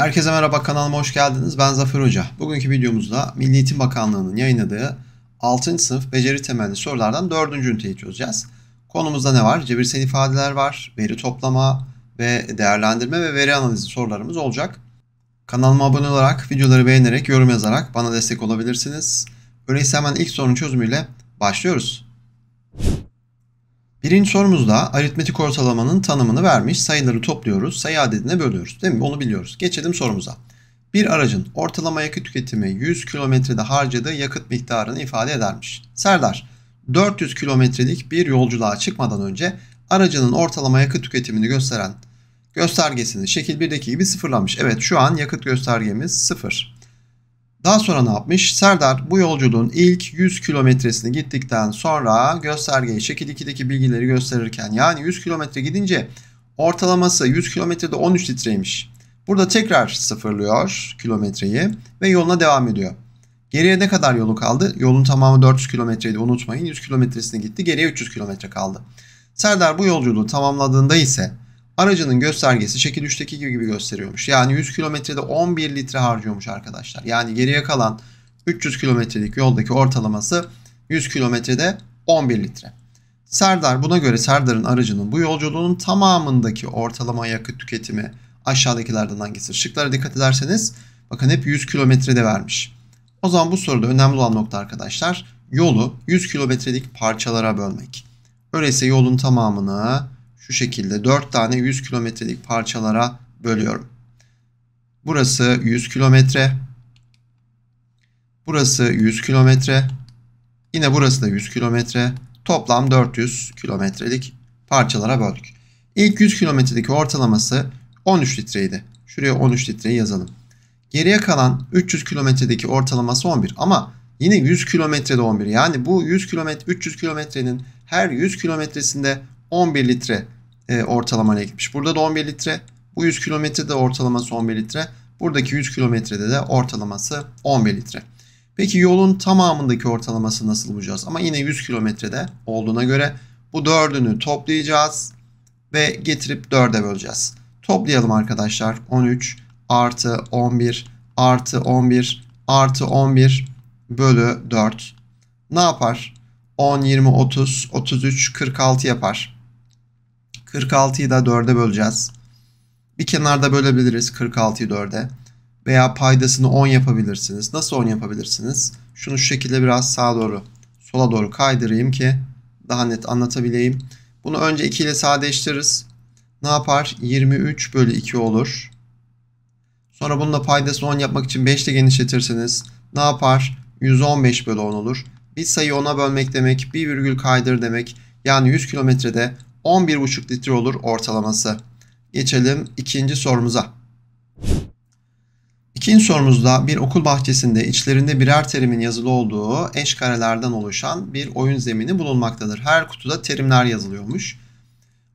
Herkese merhaba kanalıma hoş geldiniz. Ben Zafer Hoca. Bugünkü videomuzda Milli Eğitim Bakanlığı'nın yayınladığı 6. sınıf beceri temelli sorulardan 4. üniteyi çözeceğiz. Konumuzda ne var? Cebirsel ifadeler var, veri toplama ve değerlendirme ve veri analizi sorularımız olacak. Kanalıma abone olarak, videoları beğenerek, yorum yazarak bana destek olabilirsiniz. Öyleyse hemen ilk sorunun çözümüyle başlıyoruz. Birinci sorumuzda aritmetik ortalamanın tanımını vermiş. Sayıları topluyoruz, sayı adedine bölüyoruz. Değil mi? Onu biliyoruz. Geçelim sorumuza. Bir aracın ortalama yakıt tüketimi 100 kilometrede harcadığı yakıt miktarını ifade edermiş. Serdar, 400 kilometrelik bir yolculuğa çıkmadan önce aracının ortalama yakıt tüketimini gösteren göstergesini şekil 1'deki gibi sıfırlamış. Evet şu an yakıt göstergemiz sıfır. Daha sonra ne yapmış? Serdar bu yolculuğun ilk 100 kilometresini gittikten sonra göstergeyi şekil 2'deki bilgileri gösterirken yani 100 kilometre gidince ortalaması 100 kilometrede 13 litreymiş. Burada tekrar sıfırlıyor kilometreyi ve yoluna devam ediyor. Geriye ne kadar yolu kaldı? Yolun tamamı 400 kilometreydi unutmayın. 100 kilometresini gitti geriye 300 kilometre kaldı. Serdar bu yolculuğu tamamladığında ise Aracının göstergesi şekil 3'teki gibi gibi gösteriyormuş. Yani 100 kilometrede 11 litre harcıyormuş arkadaşlar. Yani geriye kalan 300 kilometrelik yoldaki ortalaması 100 kilometrede 11 litre. Serdar buna göre Serdar'ın aracının bu yolculuğunun tamamındaki ortalama yakıt tüketimi aşağıdakilerden hangisi? Şıklara dikkat ederseniz bakın hep 100 kilometrede vermiş. O zaman bu soruda önemli olan nokta arkadaşlar yolu 100 kilometrelik parçalara bölmek. Öyleyse yolun tamamını şu şekilde 4 tane 100 kilometrelik parçalara bölüyorum. Burası 100 kilometre. Burası 100 kilometre. Yine burası da 100 kilometre. Toplam 400 kilometrelik parçalara böldük. İlk 100 kilometredeki ortalaması 13 litreydi. Şuraya 13 litreyi yazalım. Geriye kalan 300 kilometredeki ortalaması 11 ama yine 100 kilometrede 11. Yani bu 100 kilometre 300 kilometrenin her 100 kilometresinde 11 litre e, ortalamaya gitmiş. Burada da 11 litre. Bu 100 kilometrede ortalaması 11 litre. Buradaki 100 kilometrede de ortalaması 11 litre. Peki yolun tamamındaki ortalaması nasıl bulacağız? Ama yine 100 kilometrede olduğuna göre bu dördünü toplayacağız ve getirip 4'e böleceğiz. Toplayalım arkadaşlar. 13 artı 11 artı 11 artı 11 bölü 4 ne yapar? 10, 20, 30, 33, 46 yapar. 46'yı da 4'e böleceğiz. Bir kenarda bölebiliriz 46'yı 4'e. Veya paydasını 10 yapabilirsiniz. Nasıl 10 yapabilirsiniz? Şunu şu şekilde biraz sağa doğru, sola doğru kaydırayım ki daha net anlatabileyim. Bunu önce 2 ile sadeleştiririz. Ne yapar? 23 bölü 2 olur. Sonra bununla paydasını 10 yapmak için 5 ile genişletirseniz ne yapar? 115 bölü 10 olur. Bir sayı 10'a bölmek demek, bir virgül kaydır demek. Yani 100 kilometrede 11,5 litre olur ortalaması. Geçelim ikinci sorumuza. İkinci sorumuzda bir okul bahçesinde içlerinde birer terimin yazılı olduğu eş karelerden oluşan bir oyun zemini bulunmaktadır. Her kutuda terimler yazılıyormuş.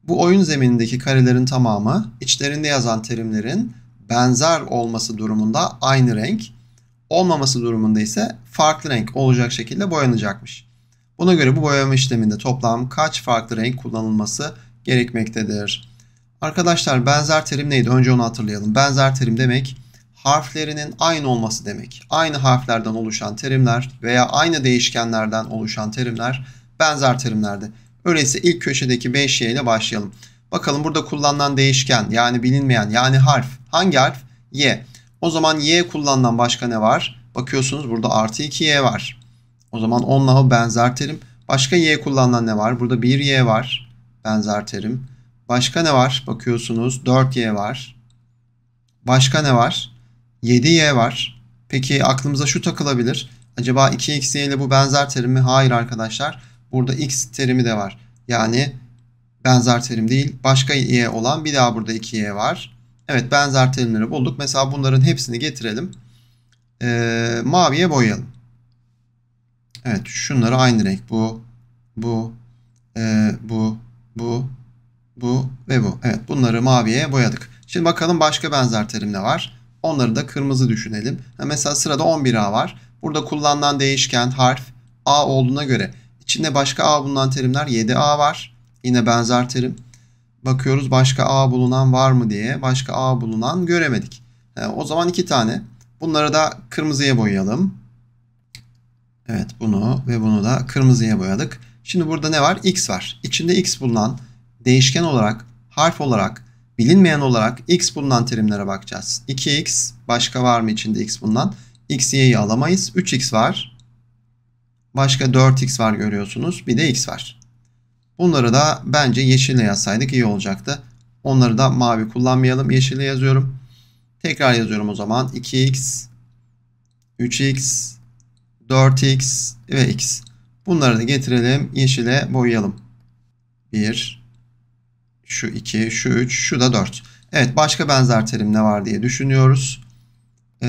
Bu oyun zeminindeki karelerin tamamı içlerinde yazan terimlerin benzer olması durumunda aynı renk, olmaması durumunda ise farklı renk olacak şekilde boyanacakmış. Buna göre bu boyama işleminde toplam kaç farklı renk kullanılması gerekmektedir? Arkadaşlar benzer terim neydi? Önce onu hatırlayalım. Benzer terim demek harflerinin aynı olması demek. Aynı harflerden oluşan terimler veya aynı değişkenlerden oluşan terimler benzer terimlerdi. Öyleyse ilk köşedeki 5 y ile başlayalım. Bakalım burada kullanılan değişken yani bilinmeyen yani harf. Hangi harf? Y. O zaman Y kullanılan başka ne var? Bakıyorsunuz burada artı 2Y var. O zaman 10 benzer terim. Başka y kullanılan ne var? Burada 1y var. Benzer terim. Başka ne var? Bakıyorsunuz 4y var. Başka ne var? 7y var. Peki aklımıza şu takılabilir. Acaba 2xy ile bu benzer terim mi? Hayır arkadaşlar. Burada x terimi de var. Yani benzer terim değil. Başka y olan bir daha burada 2y var. Evet benzer terimleri bulduk. Mesela bunların hepsini getirelim. Ee, maviye boyayalım. Evet şunları aynı renk. Bu, bu, e, bu, bu, bu ve bu. Evet bunları maviye boyadık. Şimdi bakalım başka benzer terim ne var? Onları da kırmızı düşünelim. mesela sırada 11A var. Burada kullanılan değişken harf A olduğuna göre içinde başka A bulunan terimler 7A var. Yine benzer terim. Bakıyoruz başka A bulunan var mı diye. Başka A bulunan göremedik. E, o zaman iki tane. Bunları da kırmızıya boyayalım. Evet bunu ve bunu da kırmızıya boyadık. Şimdi burada ne var? X var. İçinde X bulunan değişken olarak, harf olarak, bilinmeyen olarak X bulunan terimlere bakacağız. 2X başka var mı içinde X bulunan? X, Y'yi alamayız. 3X var. Başka 4X var görüyorsunuz. Bir de X var. Bunları da bence yeşille yazsaydık iyi olacaktı. Onları da mavi kullanmayalım. Yeşille yazıyorum. Tekrar yazıyorum o zaman. 2X, 3X, 4x ve x. Bunları da getirelim yeşile boyayalım. 1, şu 2, şu 3, şu da 4. Evet başka benzer terim ne var diye düşünüyoruz. Ee,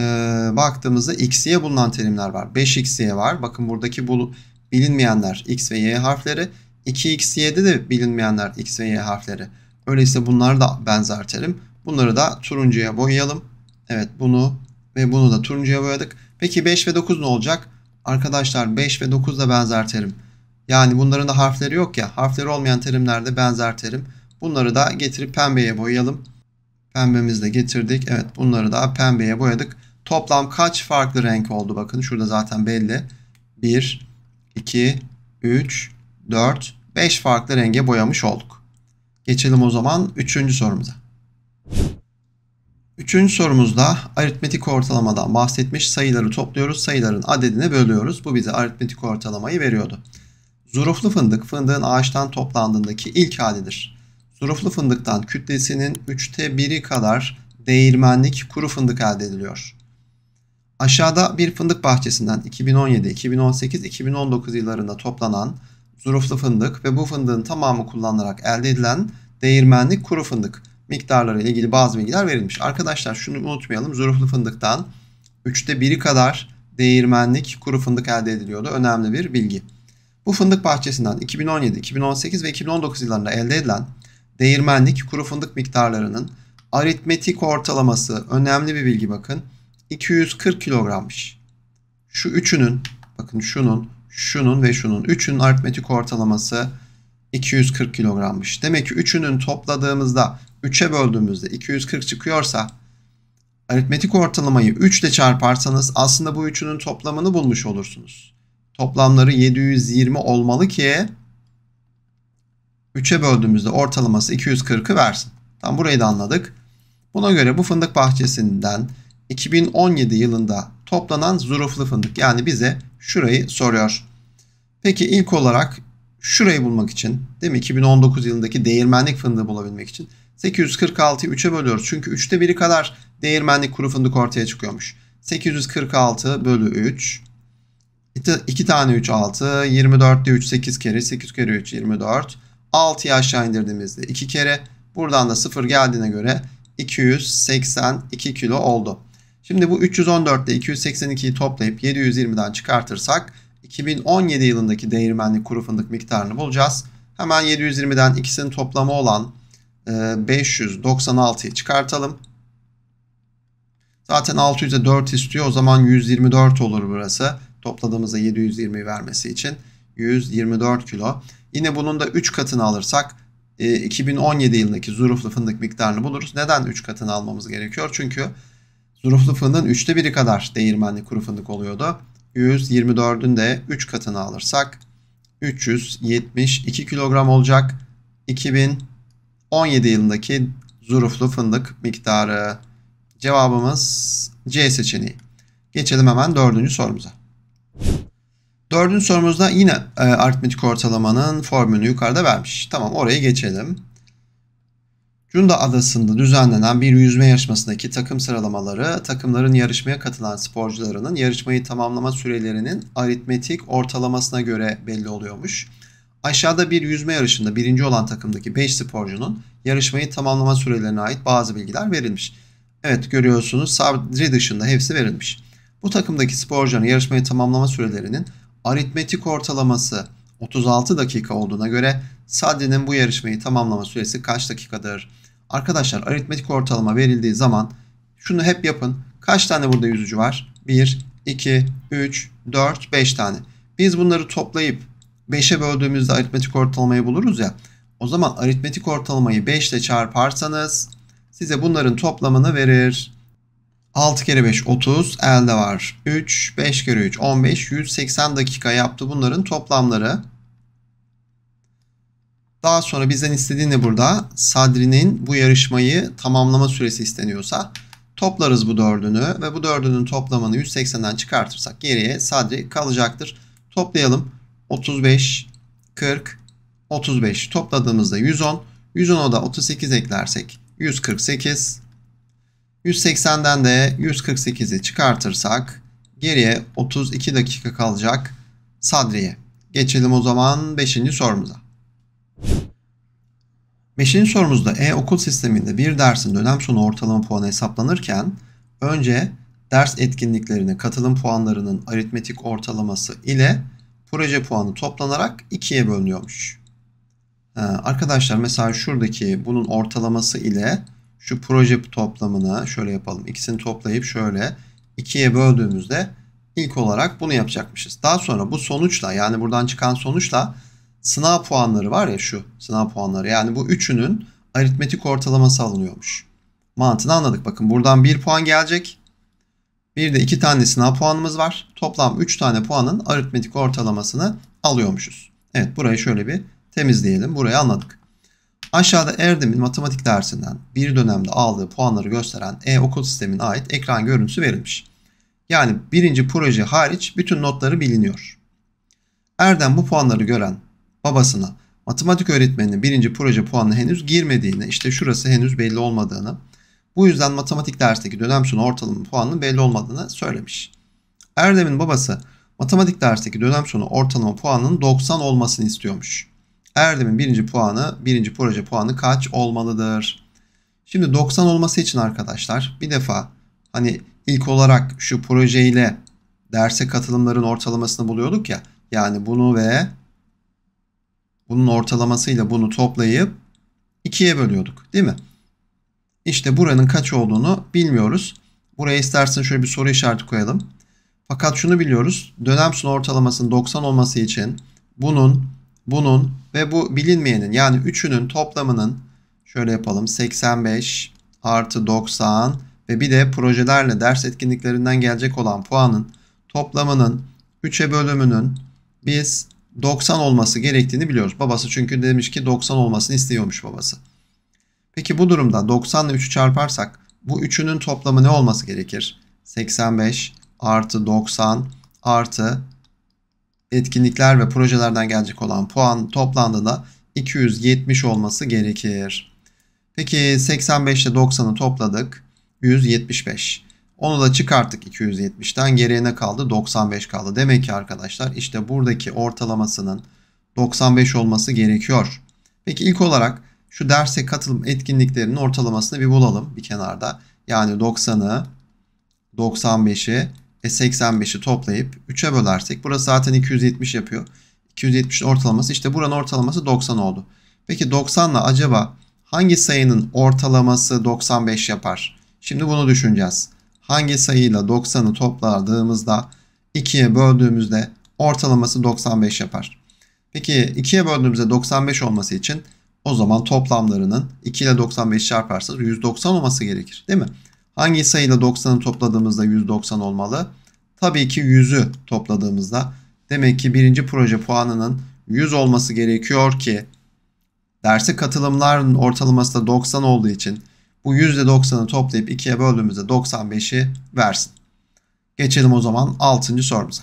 baktığımızda x'ye bulunan terimler var. 5x'ye var. Bakın buradaki bu bilinmeyenler x ve y harfleri. 2x'ye'de de bilinmeyenler x ve y harfleri. Öyleyse bunlar da benzer terim. Bunları da turuncuya boyayalım. Evet bunu ve bunu da turuncuya boyadık. Peki 5 ve 9 ne olacak? Arkadaşlar 5 ve 9 da benzer terim. Yani bunların da harfleri yok ya. Harfleri olmayan terimlerde benzer terim. Bunları da getirip pembeye boyayalım. Pembemizi de getirdik. Evet bunları da pembeye boyadık. Toplam kaç farklı renk oldu bakın. Şurada zaten belli. 1, 2, 3, 4, 5 farklı renge boyamış olduk. Geçelim o zaman 3. sorumuza. Üçüncü sorumuzda aritmetik ortalamadan bahsetmiş sayıları topluyoruz. Sayıların adedine bölüyoruz. Bu bize aritmetik ortalamayı veriyordu. Zuruflu fındık fındığın ağaçtan toplandığındaki ilk halidir. Zuruflu fındıktan kütlesinin 3'te 1'i kadar değirmenlik kuru fındık elde ediliyor. Aşağıda bir fındık bahçesinden 2017, 2018, 2019 yıllarında toplanan zuruflu fındık ve bu fındığın tamamı kullanılarak elde edilen değirmenlik kuru fındık miktarları ile ilgili bazı bilgiler verilmiş. Arkadaşlar şunu unutmayalım. Züruflu fındıktan 3'te 1'i kadar değirmenlik kuru fındık elde ediliyordu. Önemli bir bilgi. Bu fındık bahçesinden 2017, 2018 ve 2019 yıllarında elde edilen değirmenlik kuru fındık miktarlarının aritmetik ortalaması önemli bir bilgi bakın. 240 kilogrammış. Şu üçünün bakın şunun, şunun ve şunun üçünün aritmetik ortalaması 240 kilogrammış. Demek ki üçünün topladığımızda 3'e böldüğümüzde 240 çıkıyorsa aritmetik ortalamayı 3 ile çarparsanız aslında bu üçünün toplamını bulmuş olursunuz. Toplamları 720 olmalı ki 3'e böldüğümüzde ortalaması 240'ı versin. Tam burayı da anladık. Buna göre bu fındık bahçesinden 2017 yılında toplanan zuruflu fındık yani bize şurayı soruyor. Peki ilk olarak şurayı bulmak için değil mi 2019 yılındaki değirmenlik fındığı bulabilmek için 846'yı 3'e bölüyoruz. Çünkü 3'te 1'i kadar değirmenlik kuru fındık ortaya çıkıyormuş. 846 bölü 3. 2 tane 3 6. 24'te 3 8 kere. 8 kere 3 24. 6'yı aşağı indirdiğimizde 2 kere. Buradan da 0 geldiğine göre 282 kilo oldu. Şimdi bu 314 ile 282'yi toplayıp 720'den çıkartırsak 2017 yılındaki değirmenlik kuru fındık miktarını bulacağız. Hemen 720'den ikisinin toplamı olan 596'ya ee, çıkartalım. Zaten 600'e 4 istiyor. O zaman 124 olur burası. Topladığımızda 720 vermesi için 124 kilo. Yine bunun da 3 katını alırsak 2017 e, yılındaki zuruflu fındık miktarını buluruz. Neden 3 katını almamız gerekiyor? Çünkü zuruflu fındığın 3'te 1'i kadar değirmenli kuru fındık oluyordu. 124'ün de 3 katını alırsak 372 kilogram olacak. 2000 17 yılındaki zuruflu fındık miktarı. Cevabımız C seçeneği. Geçelim hemen dördüncü sorumuza. Dördüncü sorumuzda yine e, aritmetik ortalamanın formülünü yukarıda vermiş. Tamam oraya geçelim. Cunda Adası'nda düzenlenen bir yüzme yarışmasındaki takım sıralamaları takımların yarışmaya katılan sporcularının yarışmayı tamamlama sürelerinin aritmetik ortalamasına göre belli oluyormuş. Aşağıda bir yüzme yarışında birinci olan takımdaki 5 sporcunun yarışmayı tamamlama sürelerine ait bazı bilgiler verilmiş. Evet görüyorsunuz Sabri dışında hepsi verilmiş. Bu takımdaki sporcunun yarışmayı tamamlama sürelerinin aritmetik ortalaması 36 dakika olduğuna göre Sadri'nin bu yarışmayı tamamlama süresi kaç dakikadır? Arkadaşlar aritmetik ortalama verildiği zaman şunu hep yapın. Kaç tane burada yüzücü var? 1, 2, 3, 4, 5 tane. Biz bunları toplayıp 5'e böldüğümüzde aritmetik ortalamayı buluruz ya. O zaman aritmetik ortalamayı 5 ile çarparsanız size bunların toplamını verir. 6 kere 5 30 elde var. 3 5 kere 3 15 180 dakika yaptı bunların toplamları. Daha sonra bizden istediği ne burada? Sadri'nin bu yarışmayı tamamlama süresi isteniyorsa toplarız bu dördünü ve bu dördünün toplamını 180'den çıkartırsak geriye Sadri kalacaktır. Toplayalım. 35, 40, 35 topladığımızda 110. 110'a da 38 eklersek 148. 180'den de 148'i çıkartırsak geriye 32 dakika kalacak Sadri'ye. Geçelim o zaman 5. sorumuza. 5. sorumuzda e-okul sisteminde bir dersin dönem sonu ortalama puanı hesaplanırken önce ders etkinliklerine katılım puanlarının aritmetik ortalaması ile proje puanı toplanarak ikiye bölünüyormuş. Ee, arkadaşlar mesela şuradaki bunun ortalaması ile şu proje toplamını şöyle yapalım. İkisini toplayıp şöyle ikiye böldüğümüzde ilk olarak bunu yapacakmışız. Daha sonra bu sonuçla yani buradan çıkan sonuçla sınav puanları var ya şu sınav puanları. Yani bu üçünün aritmetik ortalaması alınıyormuş. Mantığını anladık. Bakın buradan bir puan gelecek. Bir de iki tane sınav puanımız var. Toplam 3 tane puanın aritmetik ortalamasını alıyormuşuz. Evet burayı şöyle bir temizleyelim. Burayı anladık. Aşağıda Erdem'in matematik dersinden bir dönemde aldığı puanları gösteren e-okul sistemine ait ekran görüntüsü verilmiş. Yani birinci proje hariç bütün notları biliniyor. Erdem bu puanları gören babasına matematik öğretmeninin birinci proje puanı henüz girmediğini, işte şurası henüz belli olmadığını, bu yüzden matematik dersteki dönem sonu ortalama puanının belli olmadığını söylemiş. Erdem'in babası matematik dersteki dönem sonu ortalama puanının 90 olmasını istiyormuş. Erdem'in birinci puanı, birinci proje puanı kaç olmalıdır? Şimdi 90 olması için arkadaşlar bir defa hani ilk olarak şu projeyle derse katılımların ortalamasını buluyorduk ya. Yani bunu ve bunun ortalamasıyla bunu toplayıp ikiye bölüyorduk değil mi? İşte buranın kaç olduğunu bilmiyoruz. Buraya istersen şöyle bir soru işareti koyalım. Fakat şunu biliyoruz. Dönem sonu ortalamasının 90 olması için bunun, bunun ve bu bilinmeyenin yani üçünün toplamının şöyle yapalım 85 artı 90 ve bir de projelerle ders etkinliklerinden gelecek olan puanın toplamının 3'e bölümünün biz 90 olması gerektiğini biliyoruz. Babası çünkü demiş ki 90 olmasını istiyormuş babası. Peki bu durumda 90 ile 3'ü çarparsak bu üçünün toplamı ne olması gerekir? 85 artı 90 artı etkinlikler ve projelerden gelecek olan puan toplamda da 270 olması gerekir. Peki 85 ile 90'ı topladık. 175. Onu da çıkarttık 270'ten geriye ne kaldı? 95 kaldı. Demek ki arkadaşlar işte buradaki ortalamasının 95 olması gerekiyor. Peki ilk olarak şu derse katılım etkinliklerinin ortalamasını bir bulalım bir kenarda. Yani 90'ı, 95'i, ve 85'i toplayıp 3'e bölersek burası zaten 270 yapıyor. 270 ortalaması işte buranın ortalaması 90 oldu. Peki 90 ile acaba hangi sayının ortalaması 95 yapar? Şimdi bunu düşüneceğiz. Hangi sayıyla 90'ı topladığımızda 2'ye böldüğümüzde ortalaması 95 yapar. Peki 2'ye böldüğümüzde 95 olması için o zaman toplamlarının 2 ile 95 çarparsanız 190 olması gerekir. Değil mi? Hangi sayıyla 90'ı topladığımızda 190 olmalı? Tabii ki 100'ü topladığımızda. Demek ki birinci proje puanının 100 olması gerekiyor ki derse katılımların ortalaması da 90 olduğu için bu %90'ı toplayıp 2'ye böldüğümüzde 95'i versin. Geçelim o zaman 6. sorumuza.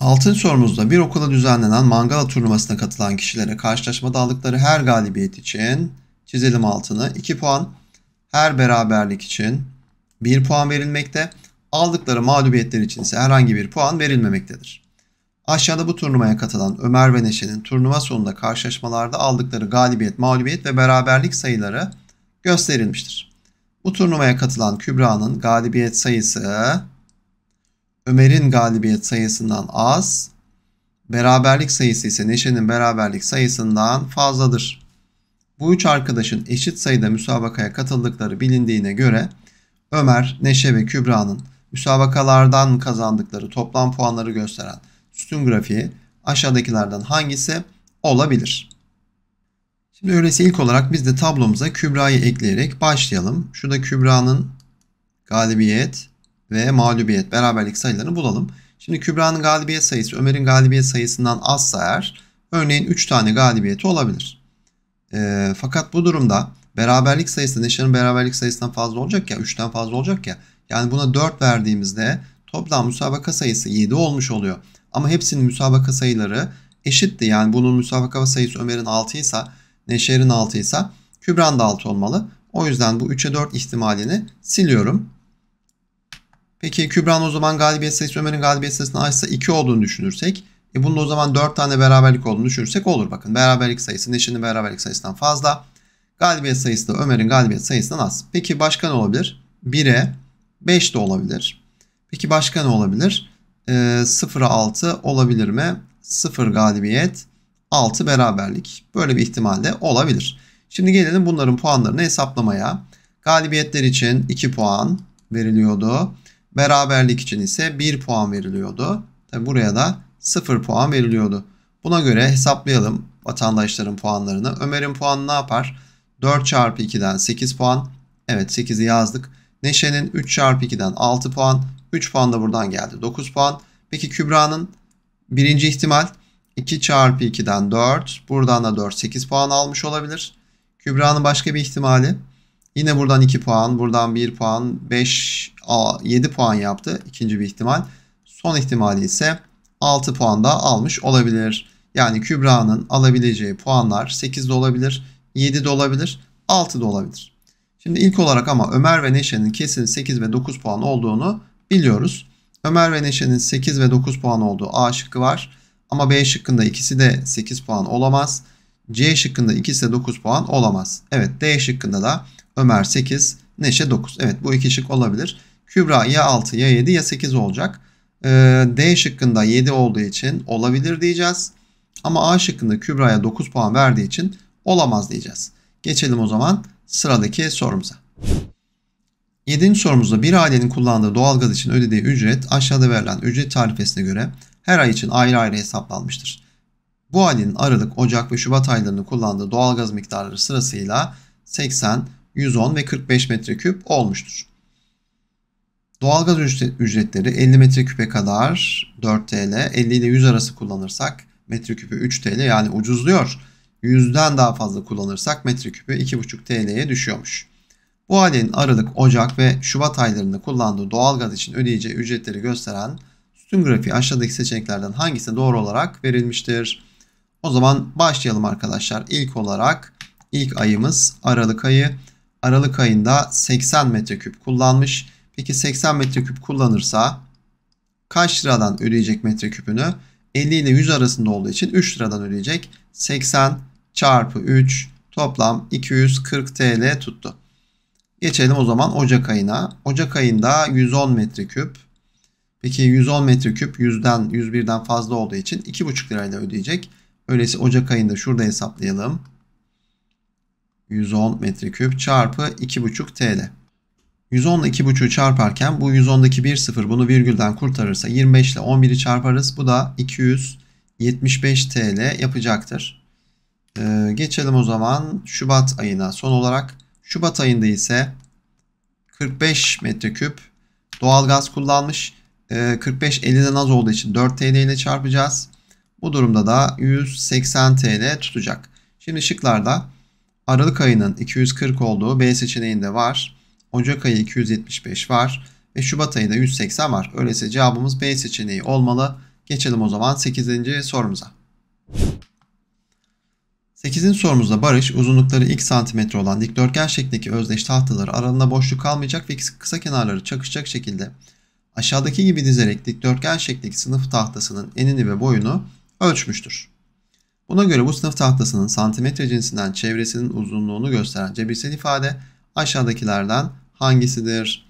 Altın sorumuzda bir okula düzenlenen Mangala turnuvasına katılan kişilere karşılaşmada aldıkları her galibiyet için çizelim altını 2 puan, her beraberlik için 1 puan verilmekte, aldıkları mağlubiyetler için ise herhangi bir puan verilmemektedir. Aşağıda bu turnuvaya katılan Ömer ve Neşe'nin turnuva sonunda karşılaşmalarda aldıkları galibiyet, mağlubiyet ve beraberlik sayıları gösterilmiştir. Bu turnuvaya katılan Kübra'nın galibiyet sayısı Ömer'in galibiyet sayısından az, beraberlik sayısı ise Neşe'nin beraberlik sayısından fazladır. Bu üç arkadaşın eşit sayıda müsabakaya katıldıkları bilindiğine göre Ömer, Neşe ve Kübra'nın müsabakalardan kazandıkları toplam puanları gösteren sütun grafiği aşağıdakilerden hangisi olabilir? Şimdi öyleyse ilk olarak biz de tablomuza Kübra'yı ekleyerek başlayalım. Şurada Kübra'nın galibiyet ve mağlubiyet beraberlik sayılarını bulalım. Şimdi Kübra'nın galibiyet sayısı Ömer'in galibiyet sayısından azsa eğer örneğin 3 tane galibiyeti olabilir. E, fakat bu durumda beraberlik sayısı Neşe'nin beraberlik sayısından fazla olacak ya 3'ten fazla olacak ya. Yani buna 4 verdiğimizde toplam müsabaka sayısı 7 olmuş oluyor. Ama hepsinin müsabaka sayıları eşitti. Yani bunun müsabaka sayısı Ömer'in 6 ise Neşer'in 6 ise Kübra'nın da 6 olmalı. O yüzden bu 3'e 4 ihtimalini siliyorum. Peki Kübra'nın o zaman galibiyet sayısı Ömer'in galibiyet sayısından açsa 2 olduğunu düşünürsek. E bunun o zaman 4 tane beraberlik olduğunu düşünürsek olur. Bakın beraberlik sayısı Neşe'nin beraberlik sayısından fazla. Galibiyet sayısı da Ömer'in galibiyet sayısından az. Peki başka ne olabilir? 1'e 5 de olabilir. Peki başka ne olabilir? E, 0'a 6 olabilir mi? 0 galibiyet, 6 beraberlik. Böyle bir ihtimal de olabilir. Şimdi gelelim bunların puanlarını hesaplamaya. Galibiyetler için 2 puan veriliyordu. Beraberlik için ise 1 puan veriliyordu. Tabi buraya da 0 puan veriliyordu. Buna göre hesaplayalım vatandaşların puanlarını. Ömer'in puanı ne yapar? 4 çarpı 2'den 8 puan. Evet 8'i yazdık. Neşe'nin 3 çarpı 2'den 6 puan. 3 puan da buradan geldi. 9 puan. Peki Kübra'nın birinci ihtimal 2 çarpı 2'den 4. Buradan da 4 8 puan almış olabilir. Kübra'nın başka bir ihtimali. Yine buradan 2 puan, buradan 1 puan, 5 A 7 puan yaptı. İkinci bir ihtimal. Son ihtimali ise 6 puan da almış olabilir. Yani Kübra'nın alabileceği puanlar 8 de olabilir, 7 de olabilir, 6 da olabilir. Şimdi ilk olarak ama Ömer ve Neşe'nin kesin 8 ve 9 puan olduğunu biliyoruz. Ömer ve Neşe'nin 8 ve 9 puan olduğu A şıkkı var. Ama B şıkkında ikisi de 8 puan olamaz. C şıkkında ikisi de 9 puan olamaz. Evet D şıkkında da Ömer 8, Neşe 9. Evet bu iki şık olabilir. Kübra ya 6 ya 7 ya 8 olacak. Ee, D şıkkında 7 olduğu için olabilir diyeceğiz. Ama A şıkkında Kübra'ya 9 puan verdiği için olamaz diyeceğiz. Geçelim o zaman sıradaki sorumuza. 7. sorumuzda bir ailenin kullandığı doğalgaz için ödediği ücret aşağıda verilen ücret tarifesine göre her ay için ayrı ayrı hesaplanmıştır. Bu ailenin Aralık, Ocak ve Şubat aylarını kullandığı doğalgaz miktarları sırasıyla 80, 110 ve 45 metreküp olmuştur. Doğalgaz ücretleri 50 metreküpe kadar 4 TL, 50 ile 100 arası kullanırsak metreküpü 3 TL yani ucuzluyor. 100'den daha fazla kullanırsak metreküpü 2,5 TL'ye düşüyormuş. Bu halin Aralık, Ocak ve Şubat aylarında kullandığı doğalgaz için ödeyeceği ücretleri gösteren sütun grafiği aşağıdaki seçeneklerden hangisine doğru olarak verilmiştir? O zaman başlayalım arkadaşlar. İlk olarak ilk ayımız Aralık ayı. Aralık ayında 80 metreküp kullanmış. Peki 80 metreküp kullanırsa kaç liradan ödeyecek metreküpünü? 50 ile 100 arasında olduğu için 3 liradan ödeyecek. 80 çarpı 3 toplam 240 TL tuttu. Geçelim o zaman Ocak ayına. Ocak ayında 110 metreküp. Peki 110 metreküp 100'den 101'den fazla olduğu için 2,5 lirayla ödeyecek. Öyleyse Ocak ayında şurada hesaplayalım. 110 metreküp çarpı 2,5 TL. 110 ile 2.5'ü çarparken bu 110'daki 1 sıfır bunu virgülden kurtarırsa 25 ile 11'i çarparız. Bu da 275 TL yapacaktır. Ee, geçelim o zaman Şubat ayına son olarak. Şubat ayında ise 45 metreküp doğalgaz kullanmış. Ee, 45 50'den az olduğu için 4 TL ile çarpacağız. Bu durumda da 180 TL tutacak. Şimdi şıklarda Aralık ayının 240 olduğu B seçeneğinde var. Ocak ayı 275 var ve Şubat ayı da 180 var. Öyleyse cevabımız B seçeneği olmalı. Geçelim o zaman 8. sorumuza. 8. sorumuzda Barış uzunlukları x santimetre olan dikdörtgen şeklindeki özdeş tahtaları aralarında boşluk kalmayacak ve kısa kenarları çakışacak şekilde aşağıdaki gibi dizerek dikdörtgen şeklindeki sınıf tahtasının enini ve boyunu ölçmüştür. Buna göre bu sınıf tahtasının santimetre cinsinden çevresinin uzunluğunu gösteren cebirsel ifade aşağıdakilerden hangisidir?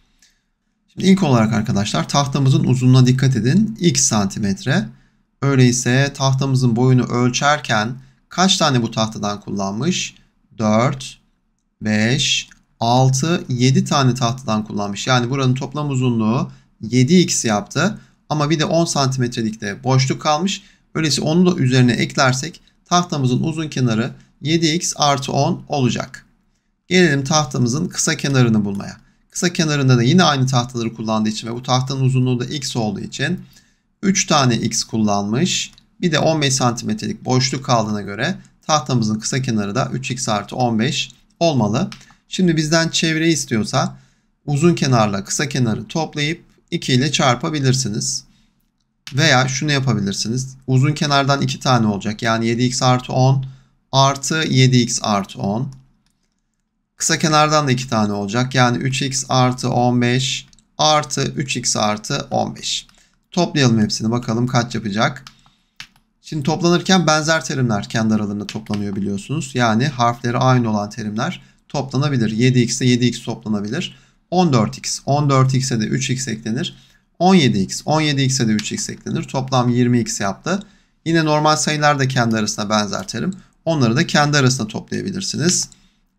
Şimdi ilk olarak arkadaşlar tahtamızın uzunluğuna dikkat edin. X santimetre. Öyleyse tahtamızın boyunu ölçerken kaç tane bu tahtadan kullanmış? 4, 5, 6, 7 tane tahtadan kullanmış. Yani buranın toplam uzunluğu 7x yaptı. Ama bir de 10 santimetrelik de boşluk kalmış. Öyleyse onu da üzerine eklersek tahtamızın uzun kenarı 7x artı 10 olacak. Gelelim tahtamızın kısa kenarını bulmaya. Kısa kenarında da yine aynı tahtaları kullandığı için ve bu tahtanın uzunluğu da x olduğu için 3 tane x kullanmış. Bir de 15 santimetrelik boşluk kaldığına göre tahtamızın kısa kenarı da 3x artı 15 olmalı. Şimdi bizden çevre istiyorsa uzun kenarla kısa kenarı toplayıp 2 ile çarpabilirsiniz. Veya şunu yapabilirsiniz. Uzun kenardan 2 tane olacak. Yani 7x artı 10 artı 7x artı 10 Kısa kenardan da 2 tane olacak. Yani 3x artı 15 artı 3x artı 15. Toplayalım hepsini bakalım kaç yapacak. Şimdi toplanırken benzer terimler kendi aralarında toplanıyor biliyorsunuz. Yani harfleri aynı olan terimler toplanabilir. 7x ile 7x toplanabilir. 14x, 14x'e de 3x eklenir. 17x, 17x'e de 3x eklenir. Toplam 20x yaptı. Yine normal sayılar da kendi arasında benzer terim. Onları da kendi arasında toplayabilirsiniz.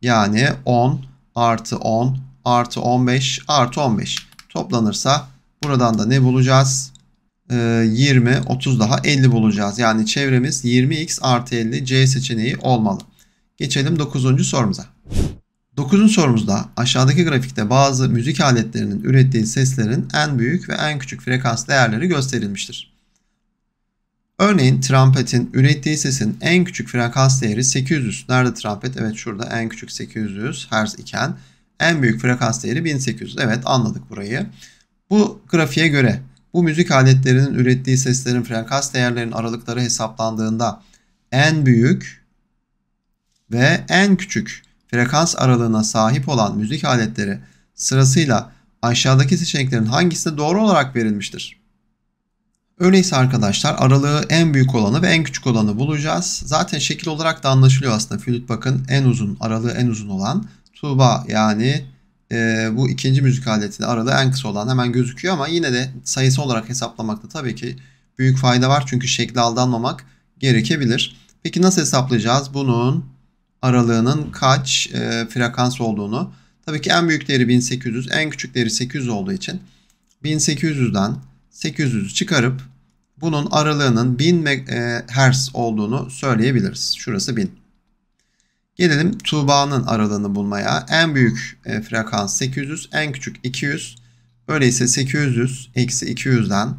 Yani 10 artı 10 artı 15 artı 15 toplanırsa buradan da ne bulacağız? 20, ee, 30 daha 50 bulacağız. Yani çevremiz 20x artı 50 C seçeneği olmalı. Geçelim 9. sorumuza. 9. sorumuzda aşağıdaki grafikte bazı müzik aletlerinin ürettiği seslerin en büyük ve en küçük frekans değerleri gösterilmiştir. Örneğin trompetin ürettiği sesin en küçük frekans değeri 800. Nerede trompet? Evet şurada en küçük 800 Hz iken en büyük frekans değeri 1800. Evet anladık burayı. Bu grafiğe göre bu müzik aletlerinin ürettiği seslerin frekans değerlerinin aralıkları hesaplandığında en büyük ve en küçük frekans aralığına sahip olan müzik aletleri sırasıyla aşağıdaki seçeneklerin hangisine doğru olarak verilmiştir? Öyleyse arkadaşlar aralığı en büyük olanı ve en küçük olanı bulacağız. Zaten şekil olarak da anlaşılıyor aslında. Flüt bakın en uzun aralığı en uzun olan tuba yani e, bu ikinci müzik aletinde aralığı en kısa olan hemen gözüküyor ama yine de sayısı olarak hesaplamakta tabii ki büyük fayda var. Çünkü şekle aldanmamak gerekebilir. Peki nasıl hesaplayacağız bunun aralığının kaç e, frekans olduğunu? Tabii ki en büyük değeri 1800, en küçük değeri 800 olduğu için 1800'den 800'ü çıkarıp bunun aralığının 1000 e, Hz olduğunu söyleyebiliriz. Şurası 1000. Gelelim Tuğba'nın aralığını bulmaya. En büyük e, frekans 800, en küçük 200. Öyleyse 800 eksi 200'den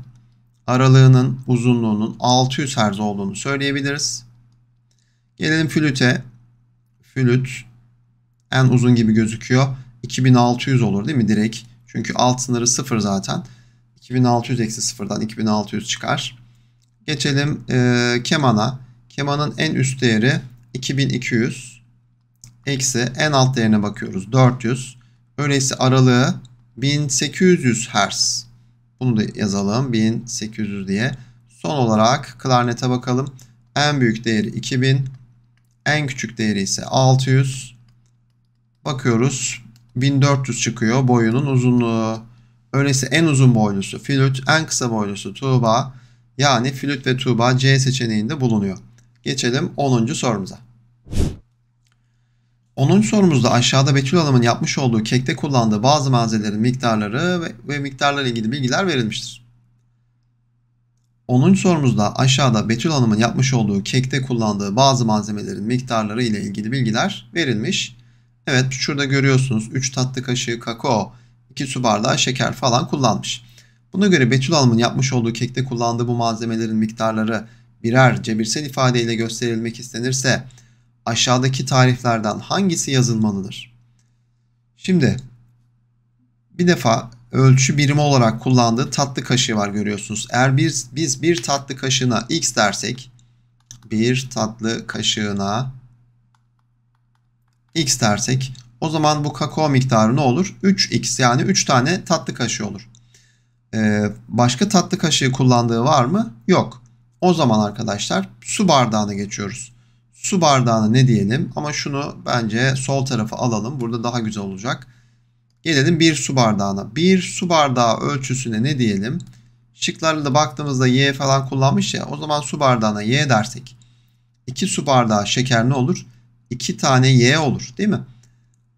aralığının uzunluğunun 600 Hz olduğunu söyleyebiliriz. Gelelim flüte. Flüt en uzun gibi gözüküyor. 2600 olur değil mi direkt? Çünkü alt sınırı 0 zaten. 2600 eksi sıfırdan 2600 çıkar. Geçelim e, kemana. Kemanın en üst değeri 2200 eksi en alt değerine bakıyoruz 400. Öyleyse aralığı 1800 Hz. Bunu da yazalım 1800 diye. Son olarak klarnete bakalım. En büyük değeri 2000. En küçük değeri ise 600. Bakıyoruz 1400 çıkıyor boyunun uzunluğu. Öyleyse en uzun boylusu flüt, en kısa boylusu tuğba. Yani flüt ve tuğba C seçeneğinde bulunuyor. Geçelim 10. sorumuza. 10. sorumuzda aşağıda Betül Hanım'ın yapmış olduğu kekte kullandığı bazı malzemelerin miktarları ve, ve miktarlarla ilgili bilgiler verilmiştir. 10. sorumuzda aşağıda Betül Hanım'ın yapmış olduğu kekte kullandığı bazı malzemelerin miktarları ile ilgili bilgiler verilmiş. Evet şurada görüyorsunuz 3 tatlı kaşığı kakao, 2 su bardağı şeker falan kullanmış. Buna göre Betül Hanım'ın yapmış olduğu kekte kullandığı bu malzemelerin miktarları birer cebirsel ifadeyle gösterilmek istenirse aşağıdaki tariflerden hangisi yazılmalıdır? Şimdi bir defa ölçü birimi olarak kullandığı tatlı kaşığı var görüyorsunuz. Eğer biz, biz bir tatlı kaşığına x dersek bir tatlı kaşığına x dersek o zaman bu kakao miktarı ne olur? 3x yani 3 tane tatlı kaşığı olur. Ee, başka tatlı kaşığı kullandığı var mı? Yok. O zaman arkadaşlar su bardağına geçiyoruz. Su bardağına ne diyelim? Ama şunu bence sol tarafa alalım. Burada daha güzel olacak. Gelelim bir su bardağına. Bir su bardağı ölçüsüne ne diyelim? Şıklarla baktığımızda y falan kullanmış ya. O zaman su bardağına y dersek 2 su bardağı şeker ne olur? 2 tane y olur değil mi?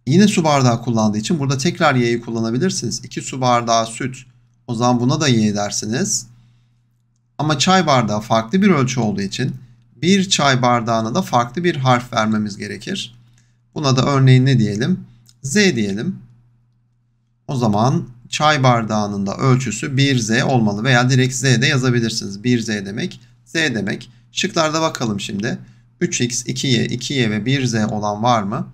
Yine su bardağı kullandığı için burada tekrar y'yi kullanabilirsiniz. 2 su bardağı süt. O zaman buna da y dersiniz. Ama çay bardağı farklı bir ölçü olduğu için bir çay bardağına da farklı bir harf vermemiz gerekir. Buna da örneğin ne diyelim? Z diyelim. O zaman çay bardağının da ölçüsü 1Z olmalı veya direkt Z de yazabilirsiniz. 1Z demek Z demek. Şıklarda bakalım şimdi. 3x, 2y, 2y ve 1z olan var mı?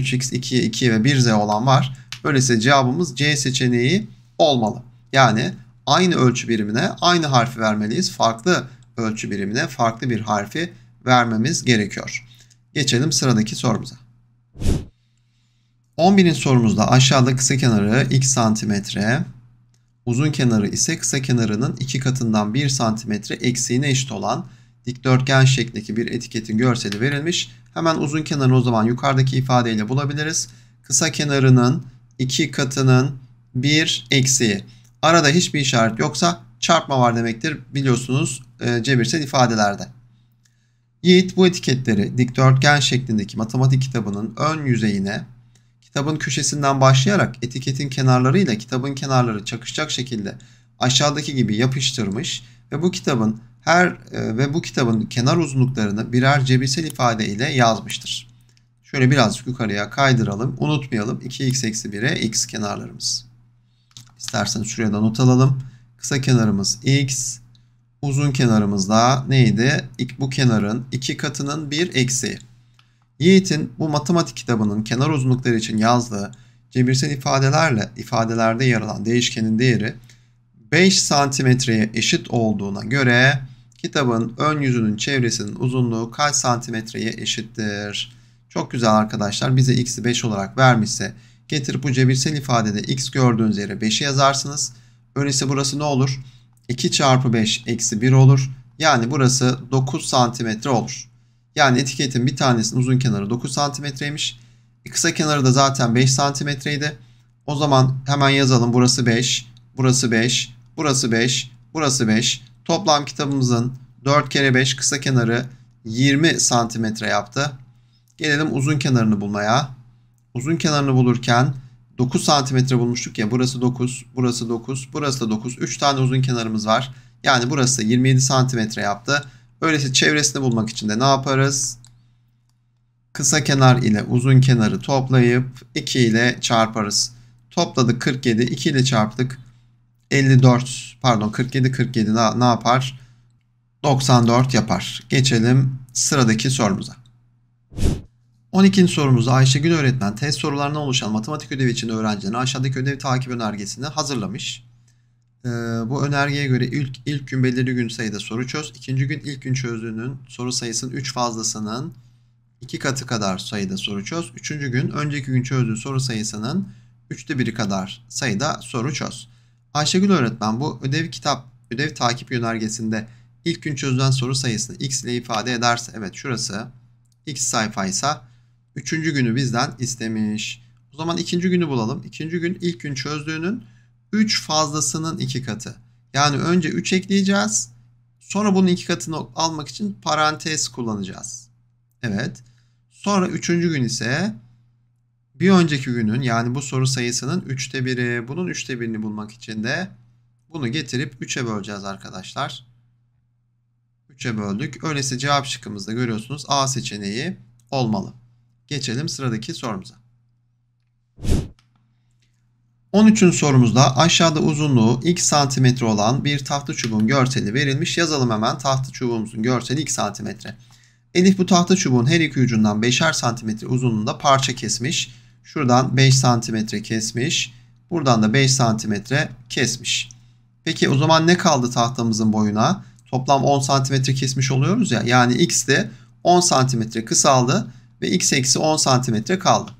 3x 2 2'ye 2 ve 1z olan var. Öyleyse cevabımız C seçeneği olmalı. Yani aynı ölçü birimine aynı harfi vermeliyiz. Farklı ölçü birimine farklı bir harfi vermemiz gerekiyor. Geçelim sıradaki sorumuza. 11'in sorumuzda aşağıda kısa kenarı x santimetre, uzun kenarı ise kısa kenarının 2 katından 1 santimetre eksiğine eşit olan dikdörtgen şeklindeki bir etiketin görseli verilmiş. Hemen uzun kenarını o zaman yukarıdaki ifadeyle bulabiliriz. Kısa kenarının 2 katının 1 eksiği. Arada hiçbir işaret yoksa çarpma var demektir biliyorsunuz e, cebirsel ifadelerde. Yiğit bu etiketleri dikdörtgen şeklindeki matematik kitabının ön yüzeyine kitabın köşesinden başlayarak etiketin kenarlarıyla kitabın kenarları çakışacak şekilde aşağıdaki gibi yapıştırmış ve bu kitabın her e, ve bu kitabın kenar uzunluklarını birer cebirsel ifade ile yazmıştır. Şöyle biraz yukarıya kaydıralım. Unutmayalım 2x eksi 1'e x kenarlarımız. İsterseniz şuraya da not alalım. Kısa kenarımız x. Uzun kenarımız da neydi? Bu kenarın 2 katının 1 eksi. Yiğit'in bu matematik kitabının kenar uzunlukları için yazdığı cebirsel ifadelerle ifadelerde yer alan değişkenin değeri 5 santimetreye eşit olduğuna göre Kitabın ön yüzünün çevresinin uzunluğu kaç santimetreye eşittir? Çok güzel arkadaşlar. Bize x'i 5 olarak vermişse getirip bu cebirsel ifadede x gördüğünüz yere 5'i yazarsınız. Öyleyse burası ne olur? 2 çarpı 5 eksi 1 olur. Yani burası 9 santimetre olur. Yani etiketin bir tanesinin uzun kenarı 9 santimetreymiş. kısa kenarı da zaten 5 santimetreydi. O zaman hemen yazalım. Burası 5, burası 5, burası 5, burası 5. Toplam kitabımızın 4 kere 5 kısa kenarı 20 santimetre yaptı. Gelelim uzun kenarını bulmaya. Uzun kenarını bulurken 9 santimetre bulmuştuk ya. Burası 9, burası 9, burası da 9. 3 tane uzun kenarımız var. Yani burası 27 santimetre yaptı. Öyleyse çevresini bulmak için de ne yaparız? Kısa kenar ile uzun kenarı toplayıp 2 ile çarparız. Topladık 47, 2 ile çarptık. 54 pardon 47 47 ne, ne yapar? 94 yapar. Geçelim sıradaki sorumuza. 12. sorumuzda Ayşegül öğretmen test sorularına oluşan matematik ödevi için öğrencilerine aşağıdaki ödev takip önergesini hazırlamış. Ee, bu önergeye göre ilk, ilk gün belirli gün sayıda soru çöz. ikinci gün ilk gün çözdüğünün soru sayısının 3 fazlasının 2 katı kadar sayıda soru çöz. Üçüncü gün önceki gün çözdüğü soru sayısının 3'te 1'i kadar sayıda soru çöz. Ayşegül öğretmen bu ödev kitap, ödev takip yönergesinde ilk gün çözülen soru sayısını x ile ifade ederse evet şurası x sayfaysa 3. günü bizden istemiş. O zaman ikinci günü bulalım. İkinci gün ilk gün çözdüğünün 3 fazlasının 2 katı. Yani önce 3 ekleyeceğiz. Sonra bunun 2 katını almak için parantez kullanacağız. Evet. Sonra 3. gün ise bir önceki günün yani bu soru sayısının 3'te 1'i. Bunun 3'te 1'ini bulmak için de bunu getirip 3'e böleceğiz arkadaşlar. 3'e böldük. Öyleyse cevap şıkkımızda görüyorsunuz A seçeneği olmalı. Geçelim sıradaki sorumuza. 13'ün sorumuzda aşağıda uzunluğu x santimetre olan bir tahta çubuğun görseli verilmiş. Yazalım hemen tahta çubuğumuzun görseli x santimetre. Elif bu tahta çubuğun her iki ucundan 5'er santimetre uzunluğunda parça kesmiş. Şuradan 5 santimetre kesmiş. Buradan da 5 santimetre kesmiş. Peki o zaman ne kaldı tahtamızın boyuna? Toplam 10 santimetre kesmiş oluyoruz ya. Yani x de 10 santimetre kısaldı ve x eksi 10 santimetre kaldı.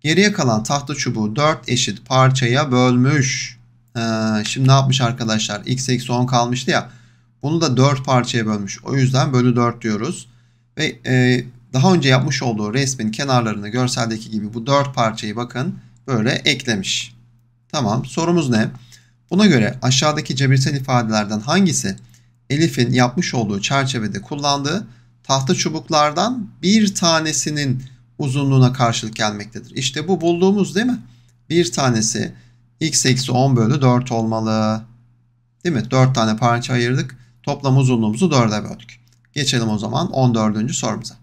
Geriye kalan tahta çubuğu 4 eşit parçaya bölmüş. Ee, şimdi ne yapmış arkadaşlar? x eksi 10 kalmıştı ya. Bunu da 4 parçaya bölmüş. O yüzden bölü 4 diyoruz. Ve e, daha önce yapmış olduğu resmin kenarlarını görseldeki gibi bu dört parçayı bakın böyle eklemiş. Tamam sorumuz ne? Buna göre aşağıdaki cebirsel ifadelerden hangisi Elif'in yapmış olduğu çerçevede kullandığı tahta çubuklardan bir tanesinin uzunluğuna karşılık gelmektedir. İşte bu bulduğumuz değil mi? Bir tanesi x eksi 10 bölü 4 olmalı. Değil mi? 4 tane parça ayırdık. Toplam uzunluğumuzu 4'e böldük. Geçelim o zaman 14. sorumuza.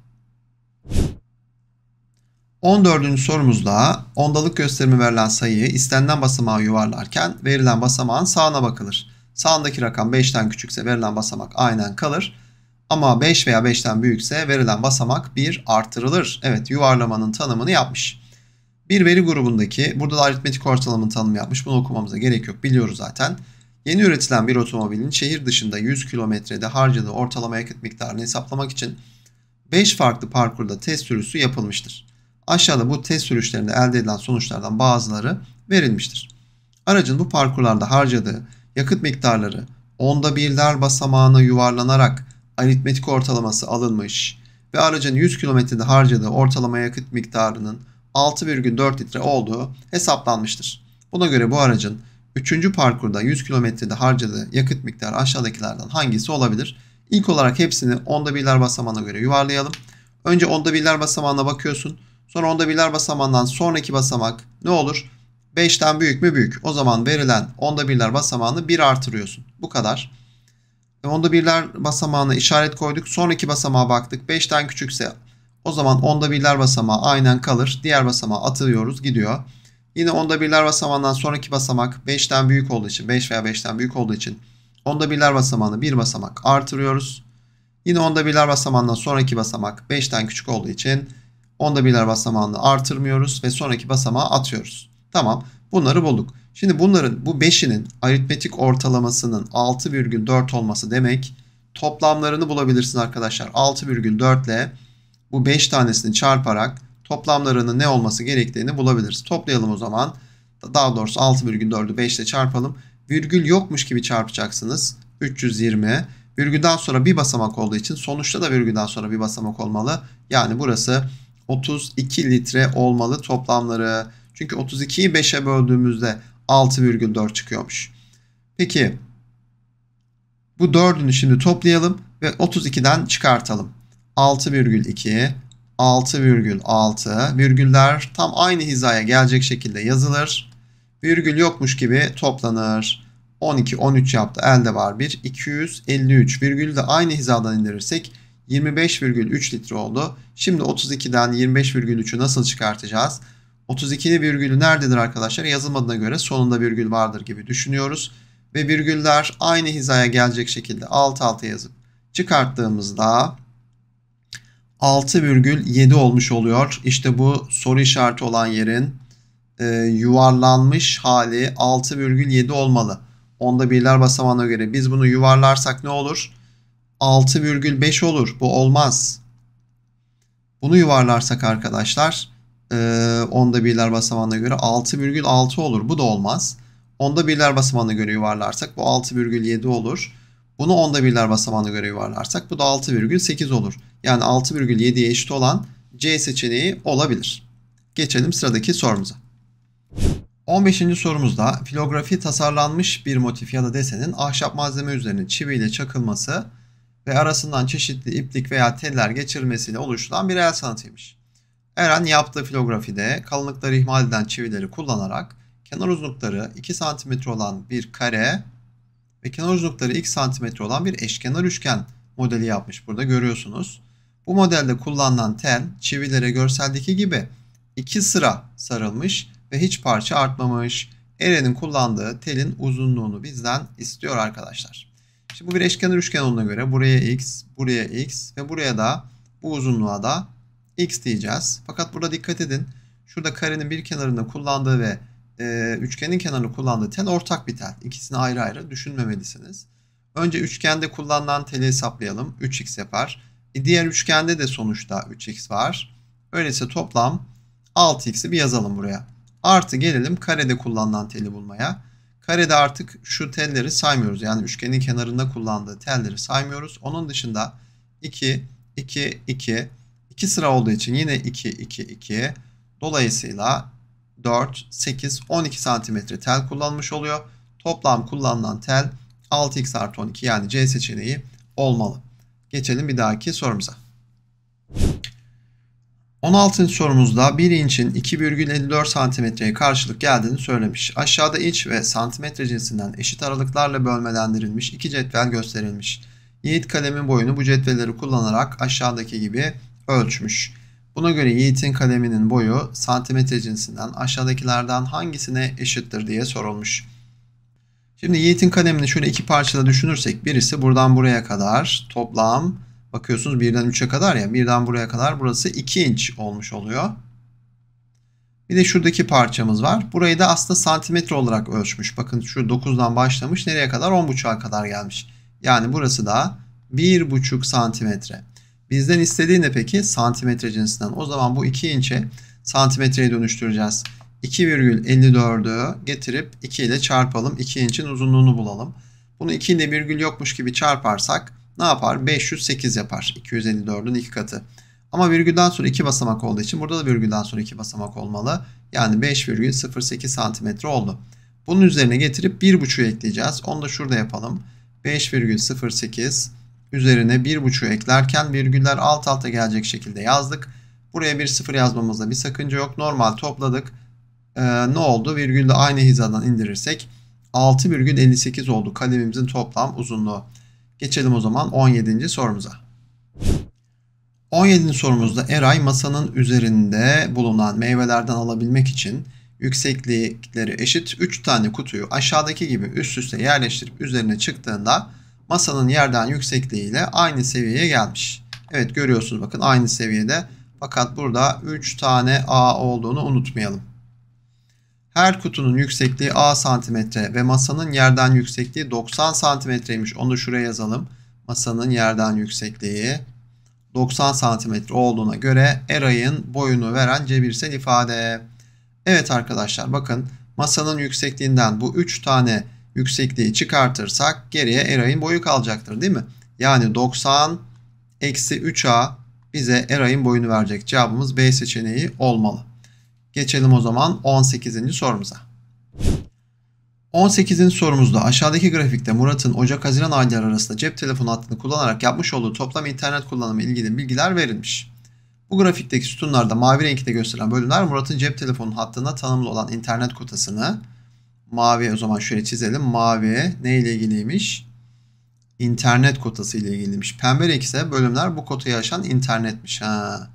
14. sorumuzda ondalık gösterimi verilen sayıyı istenilen basamağa yuvarlarken verilen basamağın sağına bakılır. Sağındaki rakam 5'ten küçükse verilen basamak aynen kalır. Ama 5 veya 5'ten büyükse verilen basamak 1 artırılır. Evet yuvarlamanın tanımını yapmış. Bir veri grubundaki burada da aritmetik ortalamanın tanımı yapmış. Bunu okumamıza gerek yok biliyoruz zaten. Yeni üretilen bir otomobilin şehir dışında 100 kilometrede harcadığı ortalama yakıt miktarını hesaplamak için 5 farklı parkurda test sürüsü yapılmıştır. Aşağıda bu test sürüşlerinde elde edilen sonuçlardan bazıları verilmiştir. Aracın bu parkurlarda harcadığı yakıt miktarları onda birler basamağına yuvarlanarak aritmetik ortalaması alınmış ve aracın 100 kilometrede harcadığı ortalama yakıt miktarının 6,4 litre olduğu hesaplanmıştır. Buna göre bu aracın 3. parkurda 100 kilometrede harcadığı yakıt miktarı aşağıdakilerden hangisi olabilir? İlk olarak hepsini onda birler basamağına göre yuvarlayalım. Önce onda birler basamağına bakıyorsun. Sonra onda birler basamağından sonraki basamak ne olur? 5'ten büyük mü büyük. O zaman verilen onda birler basamağını 1 artırıyorsun. Bu kadar. E, onda birler basamağına işaret koyduk. Sonraki basamağa baktık. 5'ten küçükse o zaman onda birler basamağı aynen kalır. Diğer basamağa atılıyoruz gidiyor. Yine onda birler basamağından sonraki basamak 5'ten büyük olduğu için 5 veya 5'ten büyük olduğu için Onda birler basamağını bir basamak artırıyoruz. Yine onda birler basamağından sonraki basamak 5'ten küçük olduğu için onda birler basamağını artırmıyoruz ve sonraki basamağa atıyoruz. Tamam bunları bulduk. Şimdi bunların bu 5'inin aritmetik ortalamasının 6,4 olması demek toplamlarını bulabilirsin arkadaşlar. 6,4 ile bu 5 tanesini çarparak toplamlarının ne olması gerektiğini bulabiliriz. Toplayalım o zaman. Daha doğrusu 6,4'ü 5 ile çarpalım virgül yokmuş gibi çarpacaksınız. 320 virgülden sonra bir basamak olduğu için sonuçta da virgülden sonra bir basamak olmalı. Yani burası 32 litre olmalı toplamları. Çünkü 32'yi 5'e böldüğümüzde 6,4 çıkıyormuş. Peki bu dördünü şimdi toplayalım ve 32'den çıkartalım. 6,2 6,6 virgüller tam aynı hizaya gelecek şekilde yazılır virgül yokmuş gibi toplanır. 12, 13 yaptı. Elde var bir 253 virgülü de aynı hizadan indirirsek 25,3 litre oldu. Şimdi 32'den 25,3'ü nasıl çıkartacağız? 32'li virgülü nerededir arkadaşlar? Yazılmadığına göre sonunda virgül vardır gibi düşünüyoruz. Ve virgüller aynı hizaya gelecek şekilde alt alta yazıp çıkarttığımızda 6,7 olmuş oluyor. İşte bu soru işareti olan yerin e, yuvarlanmış hali 6,7 olmalı. Onda birler basamağına göre. Biz bunu yuvarlarsak ne olur? 6,5 olur. Bu olmaz. Bunu yuvarlarsak arkadaşlar e, onda birler basamağına göre 6,6 olur. Bu da olmaz. Onda birler basamağına göre yuvarlarsak bu 6,7 olur. Bunu onda birler basamağına göre yuvarlarsak bu da 6,8 olur. Yani 6,7'ye eşit olan C seçeneği olabilir. Geçelim sıradaki sorumuza. 15. sorumuzda filografi tasarlanmış bir motif ya da desenin ahşap malzeme üzerine çiviyle çakılması ve arasından çeşitli iplik veya teller geçirmesiyle oluşturan bir el sanatıymış. Eren yaptığı filografide kalınlıkları ihmal eden çivileri kullanarak kenar uzunlukları 2 cm olan bir kare ve kenar uzunlukları 2 cm olan bir eşkenar üçgen modeli yapmış. Burada görüyorsunuz. Bu modelde kullanılan tel çivilere görseldeki gibi iki sıra sarılmış ve hiç parça artmamış. Eren'in kullandığı telin uzunluğunu bizden istiyor arkadaşlar. Şimdi bu bir eşkenar üçgen olduğuna göre buraya x, buraya x ve buraya da bu uzunluğa da x diyeceğiz. Fakat burada dikkat edin. Şurada karenin bir kenarında kullandığı ve e, üçgenin kenarını kullandığı tel ortak bir tel. İkisini ayrı ayrı düşünmemelisiniz. Önce üçgende kullanılan teli hesaplayalım. 3x yapar. E, diğer üçgende de sonuçta 3x var. Öyleyse toplam 6x'i bir yazalım buraya. Artı gelelim karede kullanılan teli bulmaya. Karede artık şu telleri saymıyoruz. Yani üçgenin kenarında kullandığı telleri saymıyoruz. Onun dışında 2, 2, 2, 2 sıra olduğu için yine 2, 2, 2. Dolayısıyla 4, 8, 12 santimetre tel kullanmış oluyor. Toplam kullanılan tel 6x artı 12 yani C seçeneği olmalı. Geçelim bir dahaki sorumuza. 16. sorumuzda 1 inçin 2,54 santimetreye karşılık geldiğini söylemiş. Aşağıda inç ve santimetre cinsinden eşit aralıklarla bölmelendirilmiş iki cetvel gösterilmiş. Yiğit kalemin boyunu bu cetvelleri kullanarak aşağıdaki gibi ölçmüş. Buna göre Yiğit'in kaleminin boyu santimetre cinsinden aşağıdakilerden hangisine eşittir diye sorulmuş. Şimdi Yiğit'in kalemini şöyle iki parçada düşünürsek birisi buradan buraya kadar toplam Bakıyorsunuz 1'den 3'e kadar ya. 1'den buraya kadar burası 2 inç olmuş oluyor. Bir de şuradaki parçamız var. Burayı da aslında santimetre olarak ölçmüş. Bakın şu 9'dan başlamış. Nereye kadar? 10.5'a kadar gelmiş. Yani burası da 1.5 santimetre. Bizden istediği ne peki? Santimetre cinsinden. O zaman bu 2 inçe santimetreye dönüştüreceğiz. 2,54'ü getirip 2 ile çarpalım. 2 inçin uzunluğunu bulalım. Bunu 2 ile virgül yokmuş gibi çarparsak ne yapar? 508 yapar. 254'ün iki katı. Ama virgülden sonra iki basamak olduğu için burada da virgülden sonra iki basamak olmalı. Yani 5,08 santimetre oldu. Bunun üzerine getirip 1,5'u ekleyeceğiz. Onu da şurada yapalım. 5,08 üzerine 1,5'u eklerken virgüller alt alta gelecek şekilde yazdık. Buraya bir sıfır yazmamızda bir sakınca yok. Normal topladık. Ee, ne oldu? Virgülde aynı hizadan indirirsek 6,58 oldu kalemimizin toplam uzunluğu. Geçelim o zaman 17. sorumuza. 17. sorumuzda Eray masanın üzerinde bulunan meyvelerden alabilmek için yükseklikleri eşit 3 tane kutuyu aşağıdaki gibi üst üste yerleştirip üzerine çıktığında masanın yerden yüksekliğiyle aynı seviyeye gelmiş. Evet görüyorsunuz bakın aynı seviyede fakat burada 3 tane A olduğunu unutmayalım. Her kutunun yüksekliği A santimetre ve masanın yerden yüksekliği 90 santimetreymiş. Onu şuraya yazalım. Masanın yerden yüksekliği 90 santimetre olduğuna göre Eray'ın boyunu veren cebirsel ifade. Evet arkadaşlar bakın masanın yüksekliğinden bu 3 tane yüksekliği çıkartırsak geriye Eray'ın boyu kalacaktır değil mi? Yani 90 eksi 3A bize Eray'ın boyunu verecek. Cevabımız B seçeneği olmalı. Geçelim o zaman 18. sorumuza. 18. sorumuzda aşağıdaki grafikte Murat'ın Ocak-Haziran ayları arasında cep telefonu hattını kullanarak yapmış olduğu toplam internet kullanımı ilgili bilgiler verilmiş. Bu grafikteki sütunlarda mavi renkte gösteren bölümler Murat'ın cep telefonu hattına tanımlı olan internet kotasını mavi o zaman şöyle çizelim. Mavi ne ile ilgiliymiş? İnternet kotası ile ilgiliymiş. Pembe renk ise bölümler bu kotayı aşan internetmiş. Ha.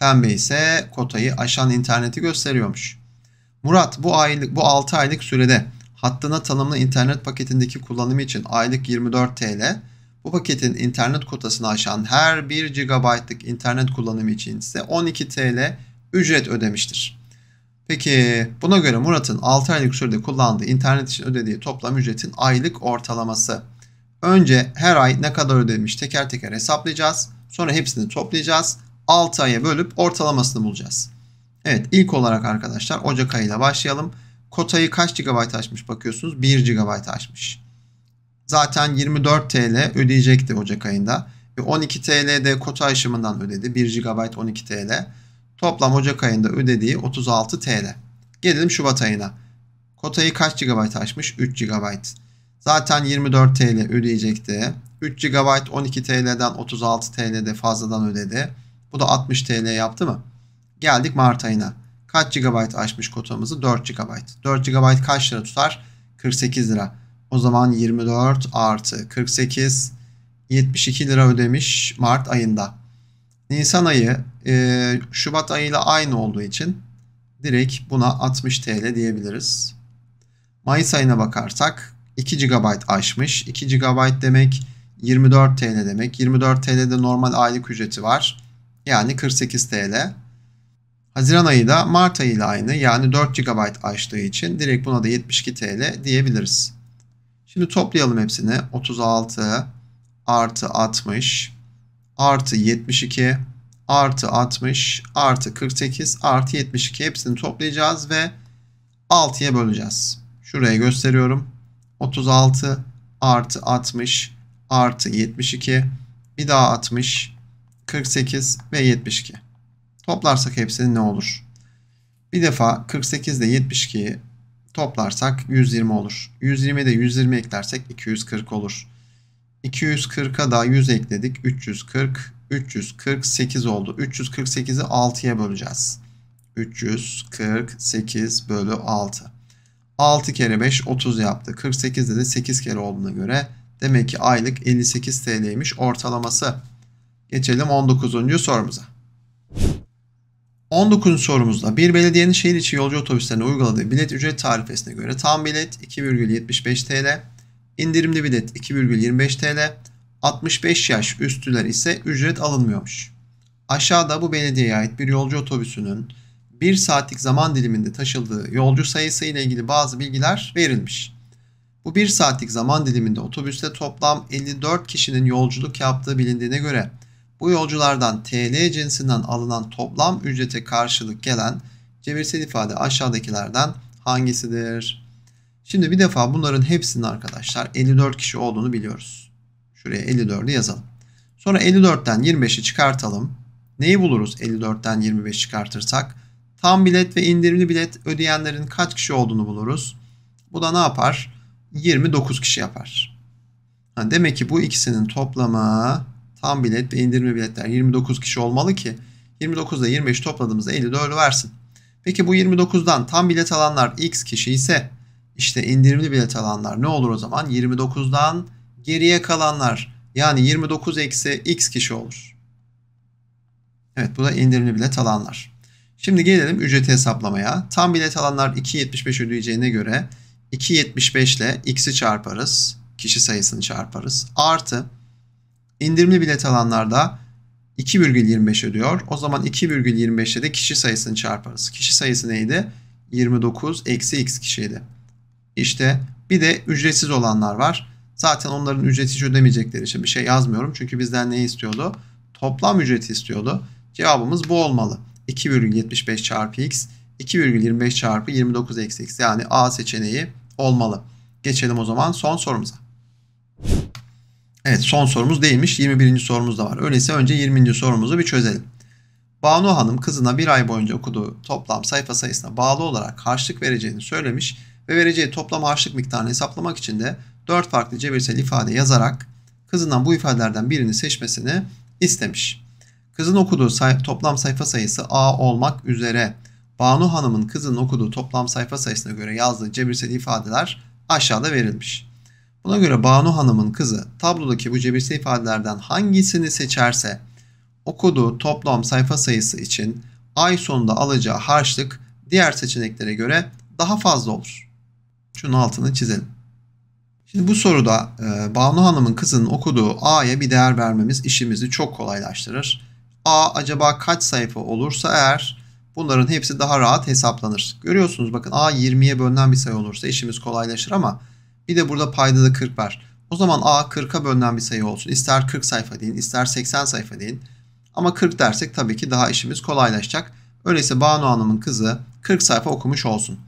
Pembe ise kotayı aşan interneti gösteriyormuş. Murat bu, aylık, bu 6 aylık sürede hattına tanımlı internet paketindeki kullanımı için aylık 24 TL, bu paketin internet kotasını aşan her 1 GB'lık internet kullanımı için ise 12 TL ücret ödemiştir. Peki buna göre Murat'ın 6 aylık sürede kullandığı internet için ödediği toplam ücretin aylık ortalaması. Önce her ay ne kadar ödemiş teker teker hesaplayacağız. Sonra hepsini toplayacağız. 6 aya bölüp ortalamasını bulacağız. Evet ilk olarak arkadaşlar Ocak ayıyla başlayalım. Kotayı kaç GB açmış bakıyorsunuz? 1 GB açmış. Zaten 24 TL ödeyecekti Ocak ayında. ve 12 TL'de kota aşımından ödedi. 1 GB 12 TL. Toplam Ocak ayında ödediği 36 TL. Gelelim Şubat ayına. Kotayı kaç GB açmış? 3 GB. Zaten 24 TL ödeyecekti. 3 GB 12 TL'den 36 TL'de fazladan ödedi. Bu da 60 TL yaptı mı? Geldik Mart ayına. Kaç GB açmış kotamızı? 4 GB. 4 GB kaç lira tutar? 48 lira. O zaman 24 artı 48 72 lira ödemiş Mart ayında. Nisan ayı e, Şubat ayıyla aynı olduğu için direkt buna 60 TL diyebiliriz. Mayıs ayına bakarsak 2 GB aşmış. 2 GB demek 24 TL demek. 24 TL'de normal aylık ücreti var yani 48 TL. Haziran ayı da Mart ayı ile aynı yani 4 GB açtığı için direkt buna da 72 TL diyebiliriz. Şimdi toplayalım hepsini. 36 artı 60 artı 72 artı 60 artı 48 artı 72 hepsini toplayacağız ve 6'ya böleceğiz. Şuraya gösteriyorum. 36 artı 60 artı 72 bir daha 60 48 ve 72. Toplarsak hepsini ne olur? Bir defa 48 ile 72'yi toplarsak 120 olur. 120 de 120 eklersek 240 olur. 240'a da 100 ekledik. 340, 348 oldu. 348'i 6'ya böleceğiz. 348 bölü 6. 6 kere 5 30 yaptı. 48'de de 8 kere olduğuna göre demek ki aylık 58 TL'ymiş ortalaması. Geçelim 19. sorumuza. 19. sorumuzda bir belediyenin şehir içi yolcu otobüslerine uyguladığı bilet ücret tarifesine göre tam bilet 2,75 TL, indirimli bilet 2,25 TL, 65 yaş üstüler ise ücret alınmıyormuş. Aşağıda bu belediyeye ait bir yolcu otobüsünün 1 saatlik zaman diliminde taşıldığı yolcu sayısı ile ilgili bazı bilgiler verilmiş. Bu 1 saatlik zaman diliminde otobüste toplam 54 kişinin yolculuk yaptığı bilindiğine göre bu yolculardan TL cinsinden alınan toplam ücrete karşılık gelen cebirsel ifade aşağıdakilerden hangisidir? Şimdi bir defa bunların hepsinin arkadaşlar 54 kişi olduğunu biliyoruz. Şuraya 54'ü yazalım. Sonra 54'ten 25'i çıkartalım. Neyi buluruz 54'ten 25 çıkartırsak? Tam bilet ve indirimli bilet ödeyenlerin kaç kişi olduğunu buluruz. Bu da ne yapar? 29 kişi yapar. Demek ki bu ikisinin toplamı Tam bilet ve indirme biletler 29 kişi olmalı ki 29 ile 25 topladığımızda 54 versin. Peki bu 29'dan tam bilet alanlar x kişi ise işte indirimli bilet alanlar ne olur o zaman? 29'dan geriye kalanlar yani 29 eksi x kişi olur. Evet bu da indirimli bilet alanlar. Şimdi gelelim ücreti hesaplamaya. Tam bilet alanlar 2.75 ödeyeceğine göre 2.75 ile x'i çarparız. Kişi sayısını çarparız. Artı İndirimli bilet alanlarda 2,25 ödüyor. O zaman 2,25'te de kişi sayısını çarparız. Kişi sayısı neydi? 29 eksi x kişiydi. İşte bir de ücretsiz olanlar var. Zaten onların ücreti hiç ödemeyecekleri için bir şey yazmıyorum. Çünkü bizden ne istiyordu? Toplam ücreti istiyordu. Cevabımız bu olmalı. 2,75 çarpı x 2,25 çarpı 29 eksi x yani A seçeneği olmalı. Geçelim o zaman son sorumuza. Evet son sorumuz değilmiş. 21. sorumuz da var. Öyleyse önce 20. sorumuzu bir çözelim. Banu Hanım kızına bir ay boyunca okuduğu toplam sayfa sayısına bağlı olarak harçlık vereceğini söylemiş ve vereceği toplam harçlık miktarını hesaplamak için de 4 farklı cebirsel ifade yazarak kızından bu ifadelerden birini seçmesini istemiş. Kızın okuduğu say toplam sayfa sayısı A olmak üzere Banu Hanım'ın kızın okuduğu toplam sayfa sayısına göre yazdığı cebirsel ifadeler aşağıda verilmiş. Buna göre Banu Hanım'ın kızı tablodaki bu cebirsel ifadelerden hangisini seçerse okuduğu toplam sayfa sayısı için ay sonunda alacağı harçlık diğer seçeneklere göre daha fazla olur. Şunun altını çizelim. Şimdi bu soruda e, Banu Hanım'ın kızının okuduğu A'ya bir değer vermemiz işimizi çok kolaylaştırır. A acaba kaç sayfa olursa eğer bunların hepsi daha rahat hesaplanır. Görüyorsunuz bakın A 20'ye bölünen bir sayı olursa işimiz kolaylaşır ama bir de burada payda da 40 var. O zaman A 40'a bölünen bir sayı olsun. İster 40 sayfa deyin, ister 80 sayfa deyin. Ama 40 dersek tabii ki daha işimiz kolaylaşacak. Öyleyse Banu Hanım'ın kızı 40 sayfa okumuş olsun.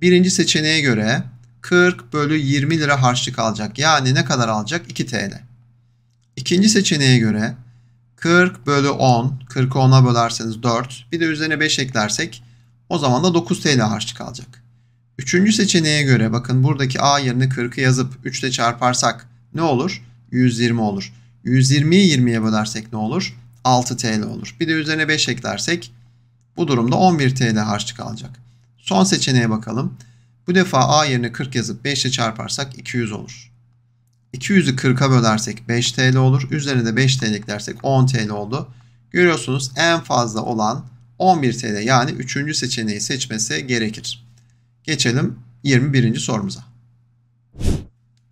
Birinci seçeneğe göre 40 bölü 20 lira harçlık alacak. Yani ne kadar alacak? 2 TL. İkinci seçeneğe göre 40 bölü 10, 40'ı 10'a bölerseniz 4, bir de üzerine 5 eklersek o zaman da 9 TL harçlık alacak. Üçüncü seçeneğe göre bakın buradaki a yerine 40'ı yazıp 3 ile çarparsak ne olur? 120 olur. 120'yi 20'ye bölersek ne olur? 6 TL olur. Bir de üzerine 5 eklersek bu durumda 11 TL harç alacak. Son seçeneğe bakalım. Bu defa a yerine 40 yazıp 5 ile çarparsak 200 olur. 200'ü 40'a bölersek 5 TL olur. Üzerine de 5 TL eklersek 10 TL oldu. Görüyorsunuz en fazla olan 11 TL yani 3. seçeneği seçmesi gerekir. Geçelim 21. sorumuza.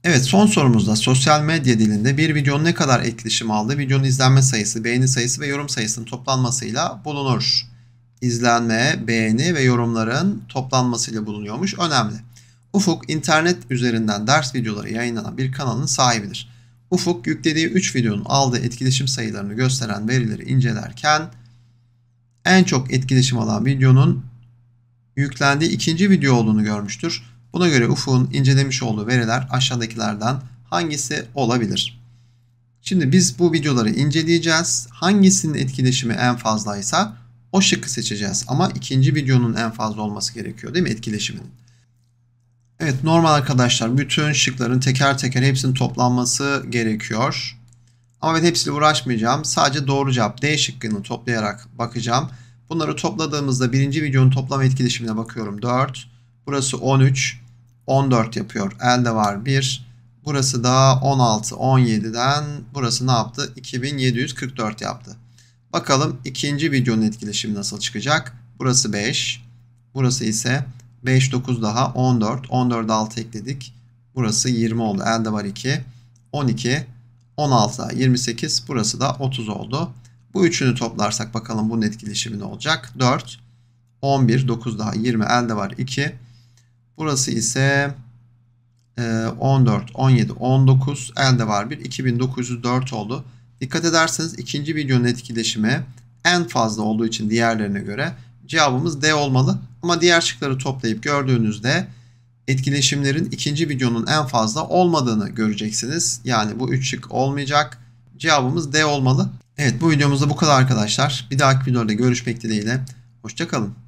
Evet son sorumuzda sosyal medya dilinde bir videonun ne kadar etkileşim aldığı videonun izlenme sayısı, beğeni sayısı ve yorum sayısının toplanmasıyla bulunur. İzlenme, beğeni ve yorumların toplanmasıyla bulunuyormuş. Önemli. Ufuk internet üzerinden ders videoları yayınlanan bir kanalın sahibidir. Ufuk yüklediği 3 videonun aldığı etkileşim sayılarını gösteren verileri incelerken en çok etkileşim alan videonun yüklendiği ikinci video olduğunu görmüştür. Buna göre Ufuk'un incelemiş olduğu veriler aşağıdakilerden hangisi olabilir? Şimdi biz bu videoları inceleyeceğiz. Hangisinin etkileşimi en fazlaysa o şıkkı seçeceğiz. Ama ikinci videonun en fazla olması gerekiyor değil mi etkileşiminin? Evet normal arkadaşlar bütün şıkların teker teker hepsinin toplanması gerekiyor. Ama ben hepsiyle uğraşmayacağım. Sadece doğru cevap D şıkkını toplayarak bakacağım. Bunları topladığımızda birinci videonun toplam etkileşimine bakıyorum 4. Burası 13. 14 yapıyor. Elde var 1. Burası da 16. 17'den burası ne yaptı? 2744 yaptı. Bakalım ikinci videonun etkileşimi nasıl çıkacak? Burası 5. Burası ise 5, 9 daha 14. 14 6 ekledik. Burası 20 oldu. Elde var 2. 12. 16 daha 28. Burası da 30 oldu. Bu üçünü toplarsak bakalım bunun etkileşimi ne olacak? 4, 11, 9 daha 20 elde var 2. Burası ise 14, 17, 19 elde var 1. 2904 oldu. Dikkat ederseniz ikinci videonun etkileşimi en fazla olduğu için diğerlerine göre cevabımız D olmalı. Ama diğer şıkları toplayıp gördüğünüzde etkileşimlerin ikinci videonun en fazla olmadığını göreceksiniz. Yani bu üç şık olmayacak. Cevabımız D olmalı. Evet bu videomuzda bu kadar arkadaşlar. Bir dahaki videoda görüşmek dileğiyle. Hoşçakalın.